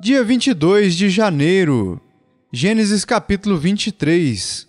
Dia 22 de janeiro, Gênesis capítulo 23.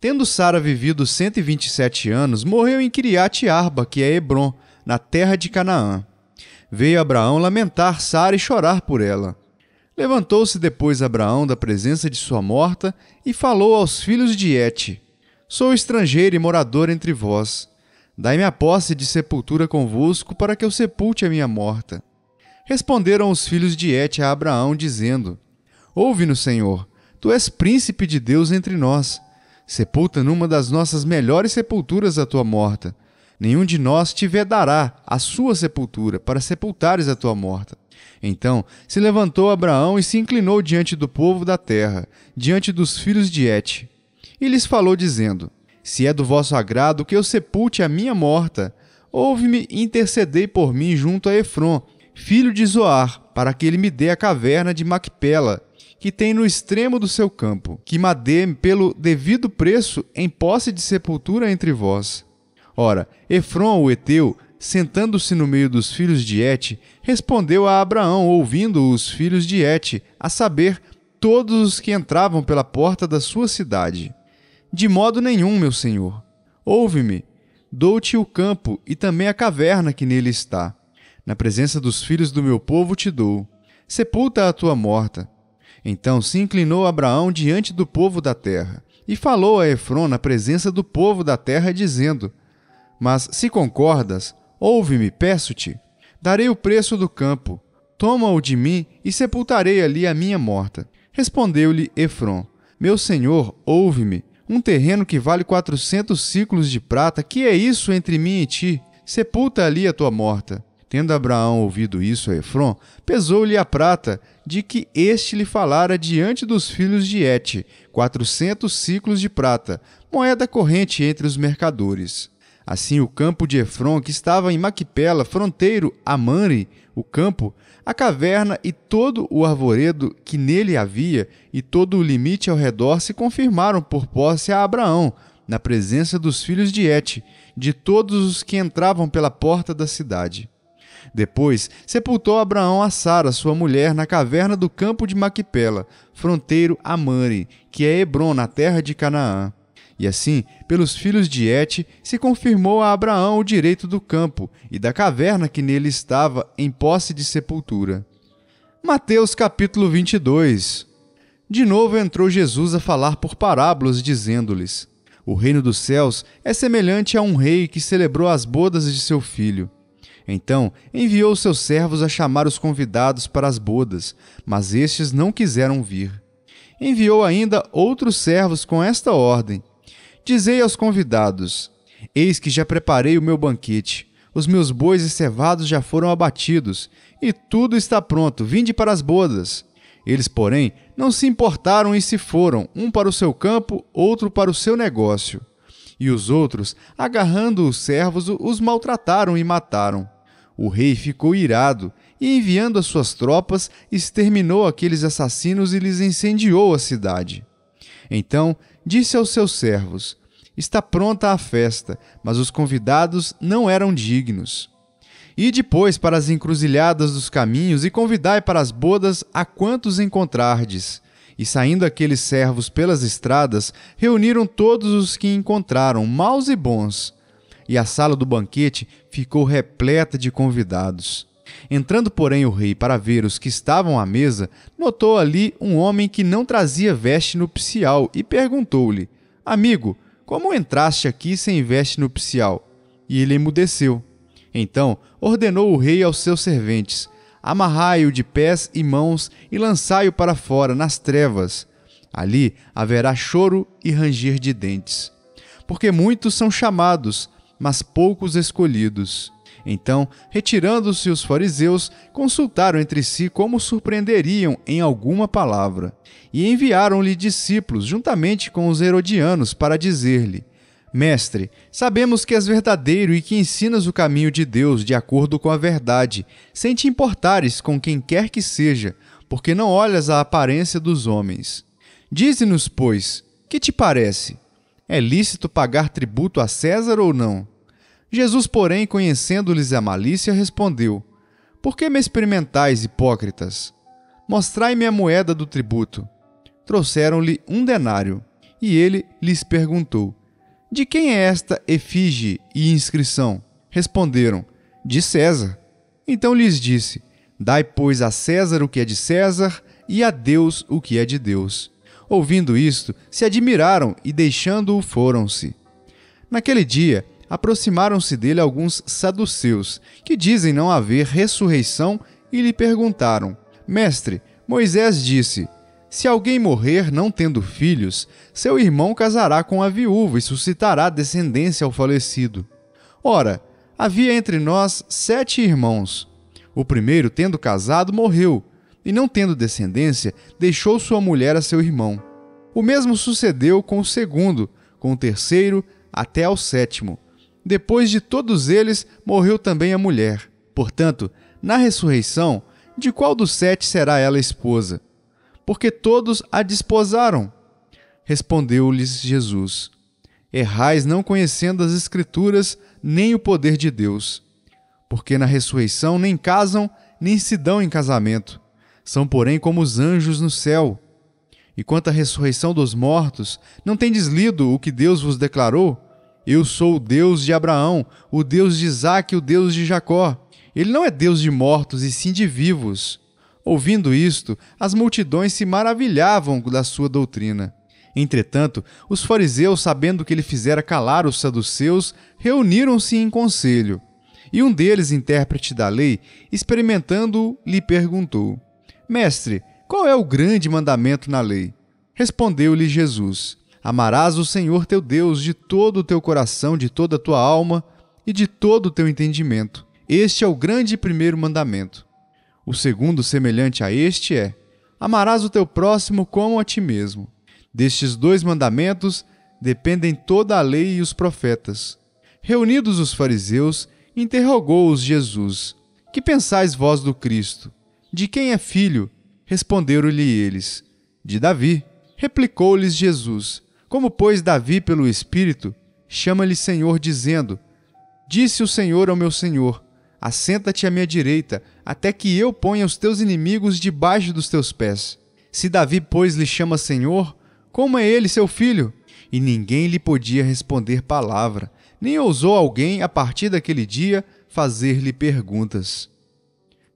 Tendo Sara vivido 127 anos, morreu em Criate Arba, que é Hebron, na terra de Canaã. Veio Abraão lamentar Sara e chorar por ela. Levantou-se depois Abraão da presença de sua morta e falou aos filhos de Et: Sou estrangeiro e morador entre vós. Dai-me a posse de sepultura convosco, para que eu sepulte a minha morta. Responderam os filhos de Et a Abraão, dizendo: Ouve-nos, Senhor, tu és príncipe de Deus entre nós. Sepulta numa das nossas melhores sepulturas a tua morta. Nenhum de nós te vedará a sua sepultura, para sepultares a tua morta. Então se levantou Abraão e se inclinou diante do povo da terra, diante dos filhos de Et, e lhes falou, dizendo: se é do vosso agrado que eu sepulte a minha morta, ouve-me e intercedei por mim junto a Efron, filho de Zoar, para que ele me dê a caverna de Macpela, que tem no extremo do seu campo, que madê pelo devido preço em posse de sepultura entre vós. Ora, Efron, o Eteu, sentando-se no meio dos filhos de Et, respondeu a Abraão, ouvindo os filhos de Et, a saber, todos os que entravam pela porta da sua cidade. De modo nenhum, meu senhor. Ouve-me. Dou-te o campo e também a caverna que nele está. Na presença dos filhos do meu povo te dou. Sepulta a tua morta. Então se inclinou Abraão diante do povo da terra e falou a Efron na presença do povo da terra, dizendo: Mas se concordas, ouve-me, peço-te. Darei o preço do campo. Toma-o de mim e sepultarei ali a minha morta. Respondeu-lhe Efron: Meu senhor, ouve-me um terreno que vale 400 ciclos de prata, que é isso entre mim e ti? Sepulta ali a tua morta. Tendo Abraão ouvido isso a Efron, pesou-lhe a prata, de que este lhe falara diante dos filhos de Et, quatrocentos ciclos de prata, moeda corrente entre os mercadores. Assim o campo de Efron, que estava em Maquipela, fronteiro a Manre, o campo, a caverna e todo o arvoredo que nele havia e todo o limite ao redor se confirmaram por posse a Abraão, na presença dos filhos de Et, de todos os que entravam pela porta da cidade. Depois, sepultou Abraão a Sara, sua mulher, na caverna do campo de Maquipela, fronteiro a Mani, que é Hebron, na terra de Canaã. E assim, pelos filhos de Et, se confirmou a Abraão o direito do campo e da caverna que nele estava em posse de sepultura. Mateus capítulo 22. De novo entrou Jesus a falar por parábolas, dizendo-lhes: O reino dos céus é semelhante a um rei que celebrou as bodas de seu filho. Então enviou seus servos a chamar os convidados para as bodas, mas estes não quiseram vir. Enviou ainda outros servos com esta ordem: Dizei aos convidados: Eis que já preparei o meu banquete, os meus bois e cevados já foram abatidos, e tudo está pronto, vinde para as bodas. Eles, porém, não se importaram e se foram, um para o seu campo, outro para o seu negócio. E os outros, agarrando os servos, os maltrataram e mataram. O rei ficou irado e, enviando as suas tropas, exterminou aqueles assassinos e lhes incendiou a cidade. Então disse aos seus servos: Está pronta a festa, mas os convidados não eram dignos. E depois para as encruzilhadas dos caminhos e convidai para as bodas a quantos encontrardes. E saindo aqueles servos pelas estradas, reuniram todos os que encontraram, maus e bons. E a sala do banquete ficou repleta de convidados. Entrando, porém, o rei para ver os que estavam à mesa, notou ali um homem que não trazia veste nupcial e perguntou-lhe: Amigo, como entraste aqui sem veste nupcial? E ele emudeceu. Então ordenou o rei aos seus serventes: Amarrai-o de pés e mãos e lançai-o para fora, nas trevas. Ali haverá choro e ranger de dentes. Porque muitos são chamados, mas poucos escolhidos. Então, retirando-se os fariseus, consultaram entre si como surpreenderiam em alguma palavra. E enviaram-lhe discípulos, juntamente com os herodianos, para dizer-lhe: Mestre, sabemos que és verdadeiro e que ensinas o caminho de Deus de acordo com a verdade, sem te importares com quem quer que seja, porque não olhas à aparência dos homens. Dize-nos, pois, que te parece? É lícito pagar tributo a César ou não? Jesus, porém, conhecendo-lhes a malícia, respondeu: Por que me experimentais, hipócritas? Mostrai-me a moeda do tributo. Trouxeram-lhe um denário, e ele lhes perguntou: De quem é esta efígie e inscrição? Responderam: De César. Então lhes disse: Dai, pois, a César o que é de César, e a Deus o que é de Deus. Ouvindo isto, se admiraram e deixando-o foram-se. Naquele dia, aproximaram-se dele alguns saduceus, que dizem não haver ressurreição, e lhe perguntaram: Mestre, Moisés disse: Se alguém morrer não tendo filhos, seu irmão casará com a viúva e suscitará descendência ao falecido. Ora, havia entre nós sete irmãos. O primeiro, tendo casado, morreu, e não tendo descendência, deixou sua mulher a seu irmão. O mesmo sucedeu com o segundo, com o terceiro, até ao sétimo. Depois de todos eles, morreu também a mulher. Portanto, na ressurreição, de qual dos sete será ela esposa? Porque todos a desposaram. Respondeu-lhes Jesus: Errais não conhecendo as Escrituras nem o poder de Deus. Porque na ressurreição nem casam, nem se dão em casamento. São, porém, como os anjos no céu. E quanto à ressurreição dos mortos, não tendes lido o que Deus vos declarou? Eu sou o Deus de Abraão, o Deus de Isaac e o Deus de Jacó. Ele não é Deus de mortos, e sim de vivos. Ouvindo isto, as multidões se maravilhavam da sua doutrina. Entretanto, os fariseus, sabendo que ele fizera calar os saduceus, reuniram-se em conselho. E um deles, intérprete da lei, experimentando-o, lhe perguntou: Mestre, qual é o grande mandamento na lei? Respondeu-lhe Jesus: Amarás o Senhor teu Deus de todo o teu coração, de toda a tua alma e de todo o teu entendimento. Este é o grande primeiro mandamento. O segundo, semelhante a este, é: Amarás o teu próximo como a ti mesmo. Destes dois mandamentos dependem toda a lei e os profetas. Reunidos os fariseus, interrogou-os Jesus: Que pensais vós do Cristo? De quem é filho? Responderam-lhe eles: De Davi. Replicou-lhes Jesus: como, pois, Davi, pelo Espírito, chama-lhe Senhor, dizendo: Disse o Senhor ao meu Senhor: Assenta-te à minha direita, até que eu ponha os teus inimigos debaixo dos teus pés. Se Davi, pois, lhe chama Senhor, como é ele seu filho? E ninguém lhe podia responder palavra, nem ousou alguém, a partir daquele dia, fazer-lhe perguntas.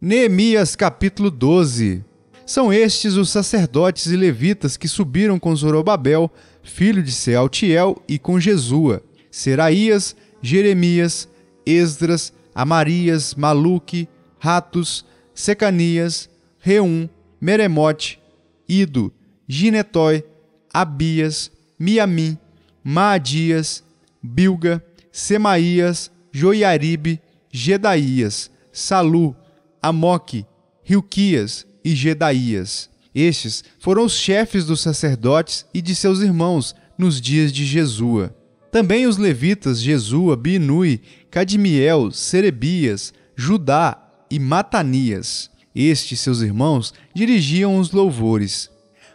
Neemias capítulo 12 São estes os sacerdotes e levitas que subiram com Zorobabel filho de Sealtiel e com Jesua, Seraías, Jeremias, Esdras, Amarias, Maluque, Ratos, Secanias, Reum, Meremote, Ido, Ginetói, Abias, Miamim, Maadias, Bilga, Semaías, Joiaribe, Gedaías, Salu, Amoque, Rilquias e Gedaías. Estes foram os chefes dos sacerdotes e de seus irmãos nos dias de Jesua. Também os levitas Jesua, Binui, Cadmiel, Serebias, Judá e Matanias. Estes, seus irmãos, dirigiam os louvores.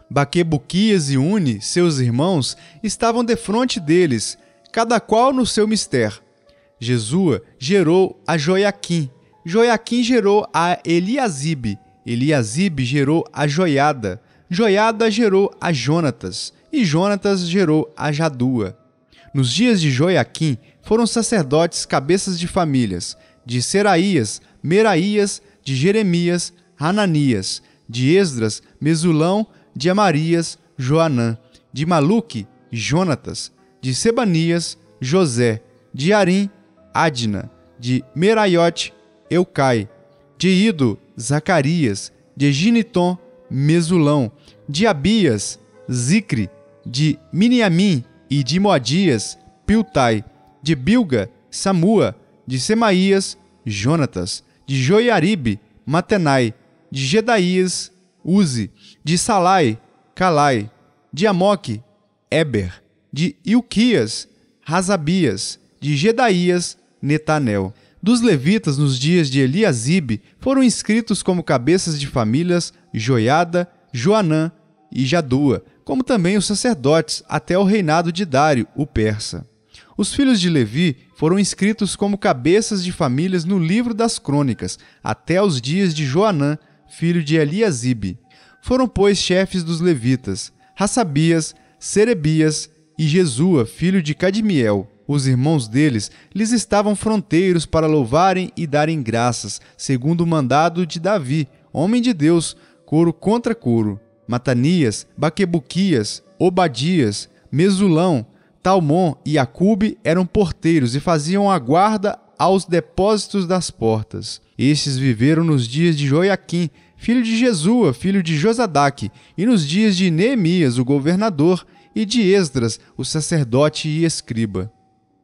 Baquebuquias e Uni, seus irmãos, estavam defronte deles, cada qual no seu mister. Jesua gerou a Joiaquim, Joiaquim gerou a Eliasibe, Eliasib gerou a Joiada, Joiada gerou a Jonatas, e Jonatas gerou a Jadua. Nos dias de Joiaquim foram sacerdotes cabeças de famílias, de Seraías, Meraías, de Jeremias, Hananias, de Esdras, Mesulão, de Amarias, Joanã, de Maluque, Jonatas, de Sebanias, José, de Arim, Adna, de Meraiote, Eucai, de Ido, Zacarias, de Ginitom, Mesulão, de Abias, Zicre, de Miniamim e de Moadias, Piltai, de Bilga, Samua, de Semaías, Jonatas, de Joiaribe, Matenai, de Gedaías, Uzi, de Salai, Calai, de Amoque, Eber, de Ilquias, Razabias, de Gedaías, Netanel. Dos levitas nos dias de Eliasibe foram inscritos como cabeças de famílias Joiada, Joanã e Jadua, como também os sacerdotes até o reinado de Dário, o persa. Os filhos de Levi foram inscritos como cabeças de famílias no livro das crônicas até os dias de Joanã, filho de Eliasibe. Foram, pois, chefes dos levitas, Rassabias, Serebias e Jesua, filho de Cadmiel. Os irmãos deles lhes estavam fronteiros para louvarem e darem graças, segundo o mandado de Davi, homem de Deus, coro contra coro. Matanias, Baquebuquias, Obadias, Mesulão, Talmon e Acube eram porteiros e faziam a guarda aos depósitos das portas. Estes viveram nos dias de Joiaquim, filho de Jesua, filho de Josadaque, e nos dias de Neemias, o governador, e de Esdras, o sacerdote e escriba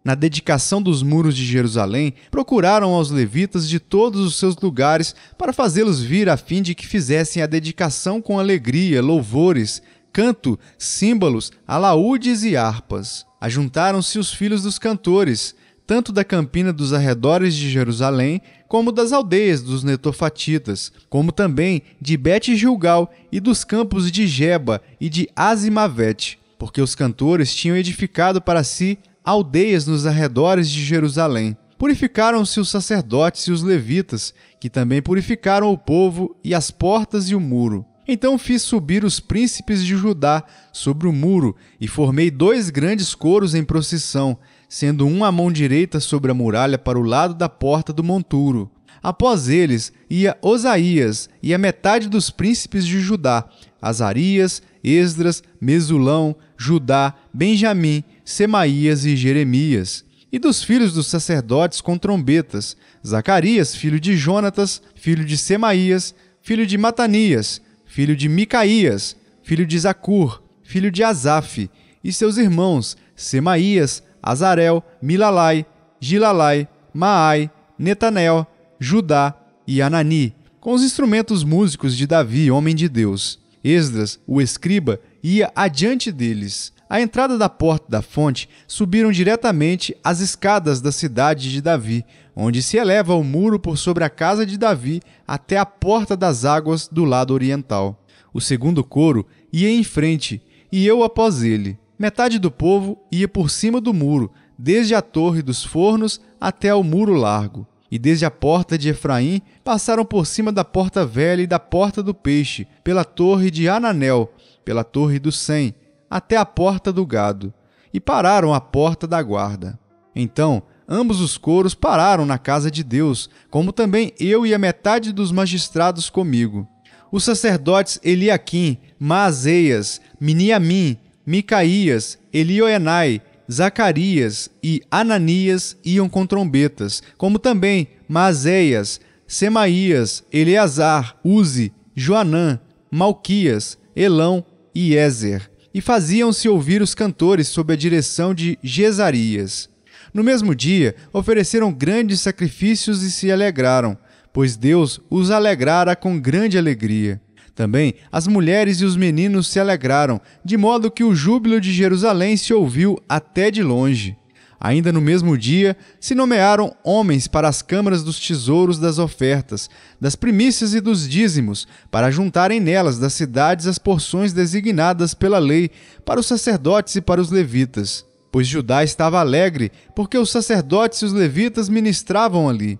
na dedicação dos muros de Jerusalém, procuraram aos levitas de todos os seus lugares para fazê-los vir a fim de que fizessem a dedicação com alegria, louvores, canto, símbolos, alaúdes e harpas. Ajuntaram-se os filhos dos cantores, tanto da campina dos arredores de Jerusalém, como das aldeias dos netofatitas, como também de Bet Gilgal e dos campos de Geba e de Azimavete, porque os cantores tinham edificado para si aldeias nos arredores de Jerusalém. Purificaram-se os sacerdotes e os levitas, que também purificaram o povo e as portas e o muro. Então fiz subir os príncipes de Judá sobre o muro e formei dois grandes coros em procissão, sendo um à mão direita sobre a muralha para o lado da porta do monturo. Após eles ia Osaías e a metade dos príncipes de Judá, Azarias, Esdras, Mesulão, Judá, Benjamim, Semaías e Jeremias, e dos filhos dos sacerdotes com trombetas, Zacarias, filho de Jonatas, filho de Semaías, filho de Matanias, filho de Micaías, filho de Zacur, filho de Azaf, e seus irmãos, Semaías, Azarel, Milalai, Gilalai, Maai, Netanel, Judá e Anani, com os instrumentos músicos de Davi, homem de Deus. Esdras, o escriba, ia adiante deles. À entrada da porta da fonte, subiram diretamente as escadas da cidade de Davi, onde se eleva o muro por sobre a casa de Davi até a porta das águas do lado oriental. O segundo coro ia em frente, e eu após ele. Metade do povo ia por cima do muro, desde a torre dos fornos até o muro largo. E desde a porta de Efraim passaram por cima da porta velha e da porta do peixe, pela torre de Ananel, pela torre do Sem, até a porta do gado e pararam à porta da guarda. Então, ambos os coros pararam na casa de Deus, como também eu e a metade dos magistrados comigo. Os sacerdotes Eliaquim, Maazeias, Miniamim, Micaías, Elioenai, Zacarias e Ananias iam com trombetas, como também Maazeias, Semaías, Eleazar, Uzi, Joanã, Malquias, Elão e Ezer, e faziam-se ouvir os cantores sob a direção de Gesarias. No mesmo dia, ofereceram grandes sacrifícios e se alegraram, pois Deus os alegrara com grande alegria. Também as mulheres e os meninos se alegraram, de modo que o júbilo de Jerusalém se ouviu até de longe. Ainda no mesmo dia, se nomearam homens para as câmaras dos tesouros das ofertas, das primícias e dos dízimos, para juntarem nelas das cidades as porções designadas pela lei para os sacerdotes e para os levitas. Pois Judá estava alegre, porque os sacerdotes e os levitas ministravam ali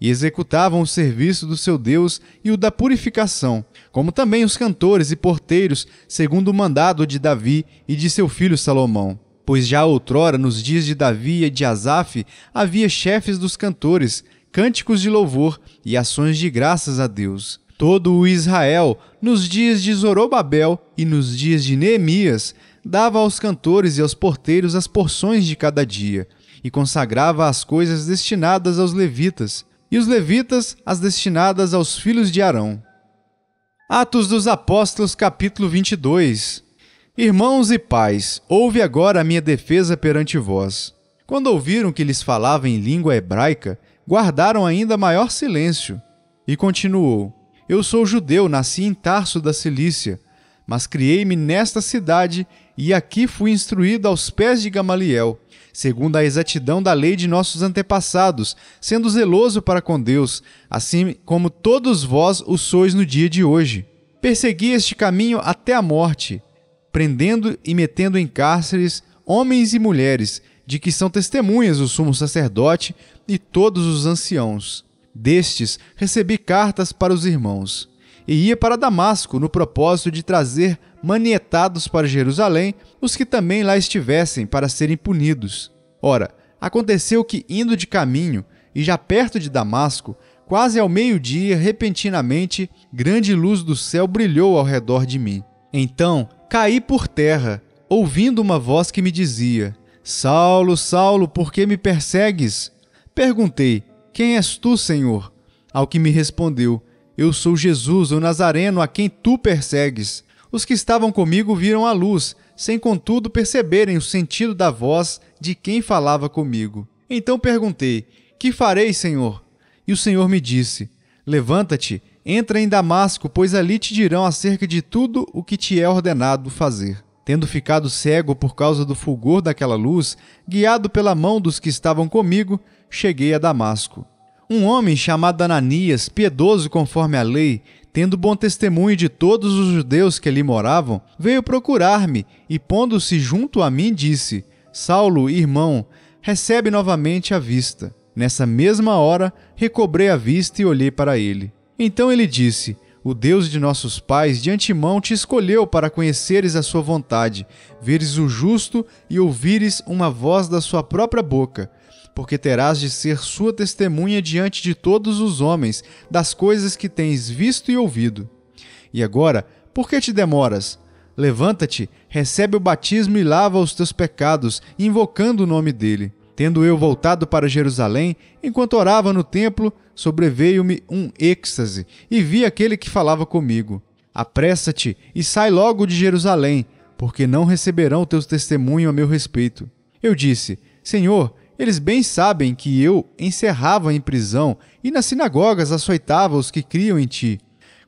e executavam o serviço do seu Deus e o da purificação, como também os cantores e porteiros, segundo o mandado de Davi e de seu filho Salomão pois já outrora, nos dias de Davi e de Asaf, havia chefes dos cantores, cânticos de louvor e ações de graças a Deus. Todo o Israel, nos dias de Zorobabel e nos dias de Neemias, dava aos cantores e aos porteiros as porções de cada dia, e consagrava as coisas destinadas aos levitas, e os levitas as destinadas aos filhos de Arão. Atos dos Apóstolos, capítulo 22 Irmãos e pais, ouve agora a minha defesa perante vós. Quando ouviram que lhes falava em língua hebraica, guardaram ainda maior silêncio. E continuou: Eu sou judeu, nasci em Tarso da Cilícia, mas criei-me nesta cidade e aqui fui instruído aos pés de Gamaliel, segundo a exatidão da lei de nossos antepassados, sendo zeloso para com Deus, assim como todos vós o sois no dia de hoje. Persegui este caminho até a morte prendendo e metendo em cárceres homens e mulheres, de que são testemunhas o sumo sacerdote e todos os anciãos. Destes recebi cartas para os irmãos. E ia para Damasco no propósito de trazer manietados para Jerusalém os que também lá estivessem para serem punidos. Ora, aconteceu que, indo de caminho, e já perto de Damasco, quase ao meio-dia, repentinamente, grande luz do céu brilhou ao redor de mim. Então Caí por terra, ouvindo uma voz que me dizia: Saulo, Saulo, por que me persegues? Perguntei: Quem és tu, Senhor? Ao que me respondeu: Eu sou Jesus, o Nazareno, a quem tu persegues. Os que estavam comigo viram a luz, sem contudo perceberem o sentido da voz de quem falava comigo. Então perguntei: Que farei, Senhor? E o Senhor me disse: Levanta-te Entra em Damasco, pois ali te dirão acerca de tudo o que te é ordenado fazer. Tendo ficado cego por causa do fulgor daquela luz, guiado pela mão dos que estavam comigo, cheguei a Damasco. Um homem chamado Ananias, piedoso conforme a lei, tendo bom testemunho de todos os judeus que ali moravam, veio procurar-me e, pondo-se junto a mim, disse: Saulo, irmão, recebe novamente a vista. Nessa mesma hora, recobrei a vista e olhei para ele. Então ele disse: O Deus de nossos pais de antemão te escolheu para conheceres a sua vontade, veres o justo e ouvires uma voz da sua própria boca. Porque terás de ser sua testemunha diante de todos os homens das coisas que tens visto e ouvido. E agora, por que te demoras? Levanta-te, recebe o batismo e lava os teus pecados, invocando o nome dele. Tendo eu voltado para Jerusalém, enquanto orava no templo, sobreveio-me um êxtase e vi aquele que falava comigo: Apressa-te e sai logo de Jerusalém, porque não receberão teus testemunho a meu respeito. Eu disse: Senhor, eles bem sabem que eu encerrava em prisão e nas sinagogas açoitava os que criam em ti.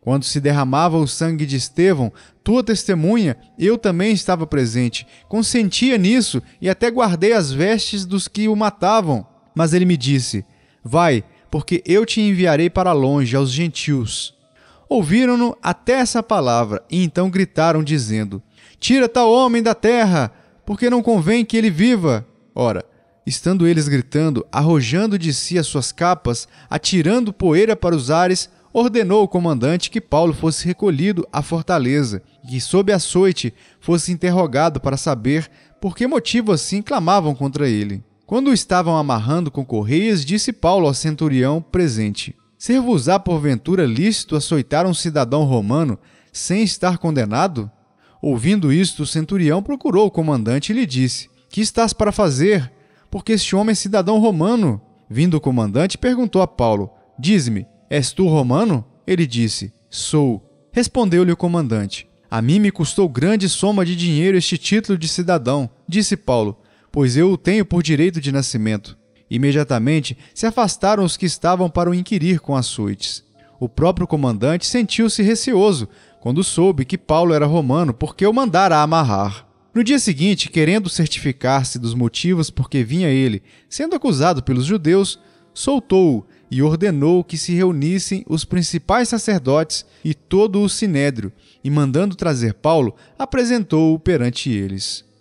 Quando se derramava o sangue de Estevão, tua testemunha, eu também estava presente. Consentia nisso e até guardei as vestes dos que o matavam. Mas ele me disse: Vai, porque eu te enviarei para longe, aos gentios. Ouviram-no até essa palavra e então gritaram, dizendo: Tira tal homem da terra, porque não convém que ele viva. Ora, estando eles gritando, arrojando de si as suas capas, atirando poeira para os ares, ordenou o comandante que Paulo fosse recolhido à fortaleza e que, sob açoite, fosse interrogado para saber por que motivo assim clamavam contra ele. Quando o estavam amarrando com correias, disse Paulo ao centurião presente: Ser-vos-á porventura lícito açoitar um cidadão romano sem estar condenado? Ouvindo isto, o centurião procurou o comandante e lhe disse: Que estás para fazer? Porque este homem é cidadão romano. Vindo o comandante, perguntou a Paulo: Diz-me, És tu romano? Ele disse: Sou. Respondeu-lhe o comandante: A mim me custou grande soma de dinheiro este título de cidadão, disse Paulo, pois eu o tenho por direito de nascimento. Imediatamente se afastaram os que estavam para o inquirir com açoites. O próprio comandante sentiu-se receoso quando soube que Paulo era romano, porque o mandara amarrar. No dia seguinte, querendo certificar-se dos motivos por que vinha ele, sendo acusado pelos judeus, soltou-o e ordenou que se reunissem os principais sacerdotes e todo o sinédrio, e mandando trazer Paulo, apresentou-o perante eles.